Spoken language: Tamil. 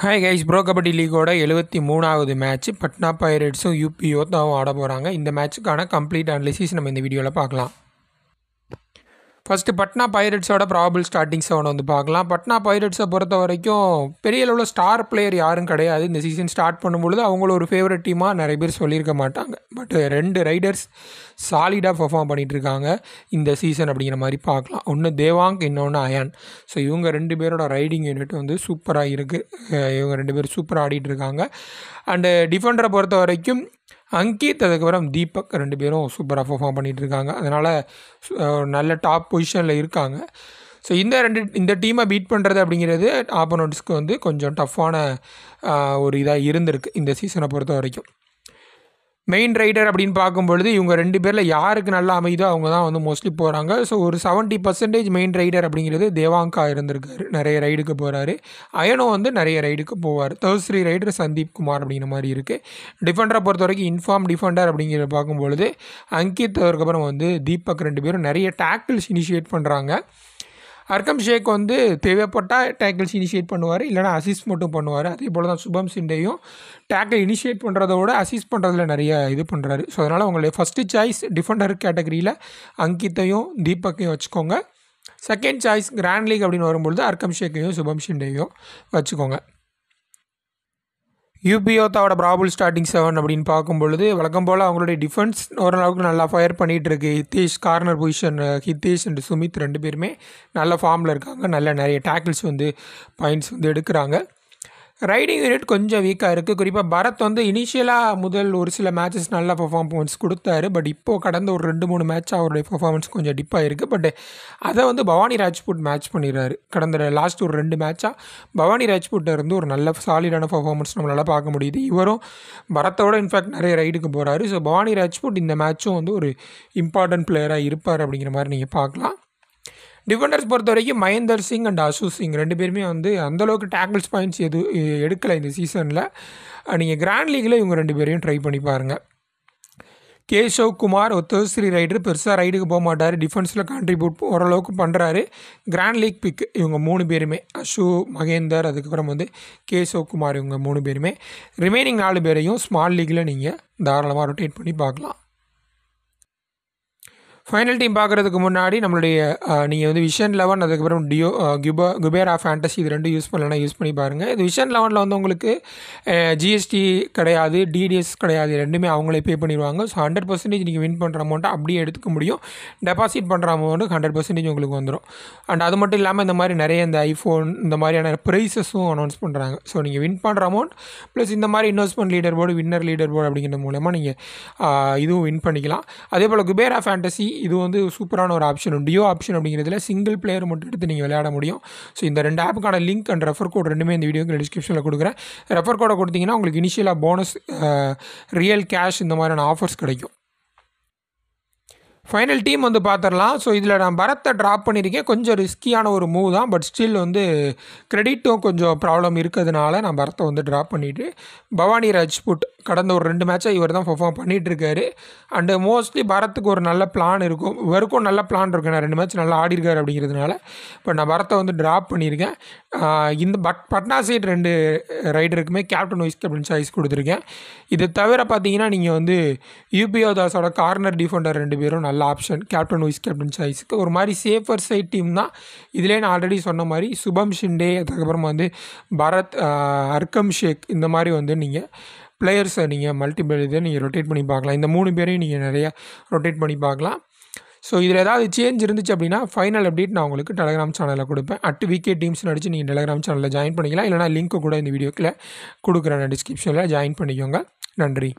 ஹாய் கைஸ் ப்ரோ கபடி லீகோட எழுபத்தி மூணாவது மேட்ச் பட்னா பைரட்ஸும் யூபி யோத்தாவும் ஆட போகிறாங்க இந்த மேட்சுக்கான கம்ப்ளீட் அனலிசிஸ் நம்ம இந்த வீடியோவில் பார்க்கலாம் ஃபஸ்ட்டு பட்னா பைரட்ஸோட ப்ராபிள் ஸ்டார்டிங் செவன் வந்து பார்க்கலாம் பட்னா பைரட்ஸை பொறுத்த வரைக்கும் பெரிய அளவில் ஸ்டார் பிளேயர் யாரும் கிடையாது இந்த சீசன் ஸ்டார்ட் பண்ணும்பொழுது அவங்கள ஒரு ஃபேவரட் டீமாக நிறைய பேர் சொல்லியிருக்க மாட்டாங்க பட் ரெண்டு ரைடர்ஸ் சாலிடாக பர்ஃபார்ம் பண்ணிகிட்ருக்காங்க இந்த சீசன் அப்படிங்கிற மாதிரி பார்க்கலாம் ஒன்று தேவாங் இன்னொன்று அயான் ஸோ இவங்க ரெண்டு பேரோட ரைடிங் யூனிட் வந்து சூப்பராக இருக்குது இவங்க ரெண்டு பேரும் சூப்பராக ஆடிட்டுருக்காங்க அண்டு டிஃபெண்டரை பொறுத்த வரைக்கும் அங்கித் அதுக்கப்புறம் தீபக் ரெண்டு பேரும் சூப்பராக பர்ஃபார்ம் பண்ணிகிட்ருக்காங்க அதனால் நல்ல டாப் பொசிஷனில் இருக்காங்க ஸோ இந்த ரெண்டு இந்த டீமை பீட் பண்ணுறது அப்படிங்கிறது ஆப்போனண்ட்ஸ்க்கு வந்து கொஞ்சம் டஃப்பான ஒரு இதாக இருந்திருக்கு இந்த சீசனை பொறுத்த வரைக்கும் மெயின் ரைடர் அப்படின்னு பார்க்கும்பொழுது இவங்க ரெண்டு பேரில் யாருக்கு நல்லா அமைதோ அவங்க தான் வந்து மோஸ்ட்லி போகிறாங்க ஸோ ஒரு செவன்ட்டி பர்சன்டேஜ் மெயின் ரைடர் அப்படிங்கிறது தேவாங்கா இருந்திருக்காரு நிறைய ரைடுக்கு போகிறாரு அயனோ வந்து நிறைய ரைடுக்கு போவார் ஸ்ரீ ரைடர் சந்தீப் குமார் அப்படிங்கிற மாதிரி இருக்குது டிஃபெண்டரை பொறுத்த வரைக்கும் இன்ஃபார்ம் டிஃபெண்டர் அப்படிங்கிறத பார்க்கும்பொழுது அங்கித் அதுக்கப்புறம் வந்து தீபக் ரெண்டு பேரும் நிறைய டேக்கிள்ஸ் இனிஷியேட் பண்ணுறாங்க அர்க்கம் ஷேக் வந்து தேவைப்பட்டால் டேக்கிள்ஸ் இனிஷியேட் பண்ணுவார் இல்லைனா அசிஸ்ட் மட்டும் பண்ணுவார் அதே போல் தான் சுபம் சிண்டேயும் டேக்கிள் இனிஷியேட் பண்ணுறத விட அசிஸ்ட் பண்ணுறதுல நிறைய இது பண்ணுறாரு ஸோ அதனால் உங்களுடைய ஃபஸ்ட்டு சாய்ஸ் டிஃபெண்டர் கேட்டகரியில் அங்கித்தையும் தீபக்கையும் வச்சுக்கோங்க செகண்ட் சாய்ஸ் கிராண்ட் லீக் அப்படின்னு வரும்பொழுது அர்க்கம் ஷேக்கையும் சுபம் சிண்டேயும் வச்சுக்கோங்க யூபியோத்தாவோட பிராபுல் ஸ்டார்டிங் செவன் அப்படின்னு பார்க்கும் பொழுது வழக்கம் போல் அவங்களுடைய டிஃபென்ஸ் ஓரளவுக்கு நல்லா ஃபயர் பண்ணிகிட்டு இருக்கு Hitesh corner position Hitesh and Sumit ரெண்டு பேருமே நல்ல ஃபார்மில் இருக்காங்க நல்ல நிறைய டேக்கிள்ஸ் வந்து பாயிண்ட்ஸ் வந்து எடுக்கிறாங்க ரைடிங் யூனிட் கொஞ்சம் வீக்காக இருக்குது குறிப்பாக பரத் வந்து இனிஷியலாக முதல் ஒரு சில மேட்சஸ் நல்ல பர்ஃபார்மன்ஸ் கொடுத்தாரு பட் இப்போது கடந்த ஒரு ரெண்டு மூணு மேட்ச் அவருடைய பர்ஃபார்மன்ஸ் கொஞ்சம் டிப்பாக இருக்குது பட் அதை வந்து பவானி ராஜ்புட் மேட்ச் பண்ணிடுறாரு கடந்த லாஸ்ட் ஒரு ரெண்டு மேட்சாக பவானி ராஜ்பூட்டை இருந்து ஒரு நல்ல சாலிடான பர்ஃபார்மன்ஸ் நம்மளால் பார்க்க முடியுது இவரும் பரத்தோட இன்ஃபேக்ட் நிறைய ரைடுக்கு போகிறாரு ஸோ பவானி ராஜ்புட் இந்த மேட்சும் வந்து ஒரு இம்பார்ட்டன்ட் பிளேயராக இருப்பார் அப்படிங்கிற மாதிரி நீங்கள் பார்க்கலாம் டிஃபெண்டர்ஸ் பொறுத்த வரைக்கும் மகேந்தர் சிங் அண்ட் அசு சிங் ரெண்டு பேருமே வந்து அந்தளவுக்கு டேக்கிள்ஸ் பாயிண்ட்ஸ் எது எடுக்கலை இந்த சீசனில் நீங்கள் கிராண்ட் லீகில் இவங்க ரெண்டு பேரையும் ட்ரை பண்ணி பாருங்கள் கேஷவ் குமார் ஒத்தோஸ்ரீ ரைடர் பெருசாக ரைடுக்கு போக மாட்டார் டிஃபென்ஸில் கான்ட்ரிபியூட் ஓரளவுக்கு பண்ணுறாரு கிராண்ட் லீக் பிக் இவங்க மூணு பேருமே அசு மகேந்தர் அதுக்கப்புறம் வந்து கேஷவ் குமார் இவங்க மூணு பேருமே ரிமைனிங் நாலு பேரையும் ஸ்மால் லீக்கில் நீங்கள் தாராளமாக ரொட்டேட் பண்ணி பார்க்கலாம் ஃபைனல் டீம் பார்க்குறதுக்கு முன்னாடி நம்மளுடைய நீங்கள் வந்து விஷன் லெவன் அதுக்கப்புறம் டியோ கியூபா குபேரா ஃபேண்டசி இது ரெண்டும் யூஸ் பண்ணலன்னா யூஸ் பண்ணி பாருங்கள் இது விஷன் லெவனில் வந்து உங்களுக்கு ஜிஎஸ்டி கிடையாது டிடிஎஸ் கிடையாது ரெண்டுமே அவங்களே பே பண்ணிடுவாங்க ஸோ ஹண்ட்ரட் பர்சன்டேஜ் நீங்கள் வின் பண்ணுற அமௌண்ட்டை அப்படியே எடுத்துக்க முடியும் டெபாசிட் பண்ணுற அமௌண்ட்டு ஹண்ட்ரட் பர்சன்டேஜ் உங்களுக்கு வந்துடும் அண்ட் அது மட்டும் இல்லாமல் இந்த மாதிரி நிறைய இந்த ஐஃபோன் இந்த மாதிரியான ப்ரைஸஸும் அனௌன்ஸ் பண்ணுறாங்க ஸோ நீங்கள் வின் பண்ணுற அமௌண்ட் ப்ளஸ் இந்த மாதிரி investment leader board winner leader board அப்படிங்கிற மூலமாக நீங்கள் இதுவும் வின் பண்ணிக்கலாம் அதே போல் குபேரா ஃபேண்டசி இது வந்து சூப்பரான ஒரு ஆப்ஷன் டியோ ஆப்ஷன் அப்படிங்கிறதுல சிங்கிள் பிளேயர் மட்டும் எடுத்து நீங்கள் விளையாட முடியும் ஸோ இந்த ரெண்டு ஆப்புக்கான லிங்க் அண்ட் ரெஃபர் கோட் ரெண்டுமே இந்த வீடியோக்கு டிஸ்கிரிப்ஷனில் கொடுக்குறேன் ரெஃபர் கோடை கொடுத்தீங்கன்னா உங்களுக்கு இனிஷியலாக போனஸ் ரியல் கேஷ் இந்த மாதிரியான ஆஃபர்ஸ் கிடைக்கும் ஃபைனல் டீம் வந்து பார்த்துடலாம் ஸோ இதில் நான் பரத்தை ட்ராப் பண்ணியிருக்கேன் கொஞ்சம் ரிஸ்கியான ஒரு மூவ் தான் பட் ஸ்டில் வந்து கிரெடிட்டும் கொஞ்சம் ப்ராப்ளம் இருக்கிறதுனால நான் பரத்தை வந்து ட்ராப் பண்ணிவிட்டு பவானி ராஜ்புட் கடந்த ஒரு ரெண்டு மேட்சாக இவர் தான் பர்ஃபார்ம் பண்ணிகிட்ருக்காரு அண்டு மோஸ்ட்லி பரத்துக்கு ஒரு நல்ல பிளான் இருக்கும் இவருக்கும் நல்ல பிளான் இருக்கும் நான் ரெண்டு மேட்ச் நல்லா ஆடிருக்காரு அப்படிங்கிறதுனால இப்போ நான் பரத்தை வந்து ட்ராப் பண்ணியிருக்கேன் இந்த பட் பட்னா சைட் ரெண்டு ரைடருக்குமே கேப்டன் வைஸ் கேப்டன் சாய்ஸ் கொடுத்துருக்கேன் இது தவிர பார்த்தீங்கன்னா நீங்கள் வந்து யூபிஓ தாஸோட கார்னர் டிஃபெண்டர் ரெண்டு பேரும் நல்லா நல்ல ஆப்ஷன் கேப்டன் வைஸ் கேப்டன் சாய்ஸுக்கு ஒரு மாதிரி சேஃபர் சைட் டீம் தான் இதிலே நான் ஆல்ரெடி சொன்ன மாதிரி சுபம் ஷிண்டே அதுக்கப்புறமா வந்து பரத் அர்க்கம் ஷேக் இந்த மாதிரி வந்து நீங்கள் பிளேயர்ஸை நீங்கள் மல்டிபிள் இதை நீங்கள் ரொட்டேட் பண்ணி பார்க்கலாம் இந்த மூணு பேரையும் நீங்கள் நிறையா ரொட்டேட் பண்ணி பார்க்கலாம் ஸோ இதில் ஏதாவது சேஞ்ச் இருந்துச்சு அப்படின்னா ஃபைனல் அப்டேட் நான் உங்களுக்கு டெலகிராம் சேனலில் கொடுப்பேன் அட்டு விகே டீம்ஸ்னு நடிச்சு நீங்கள் டெலகிராம் சேனலில் ஜாயின் பண்ணிக்கலாம் இல்லைனா லிங்க்கு கூட இந்த வீடியோக்கில் கொடுக்குறேன் டிஸ்கிரிப்ஷனில் ஜாயின் பண்ணிக்கோங்க நன்றி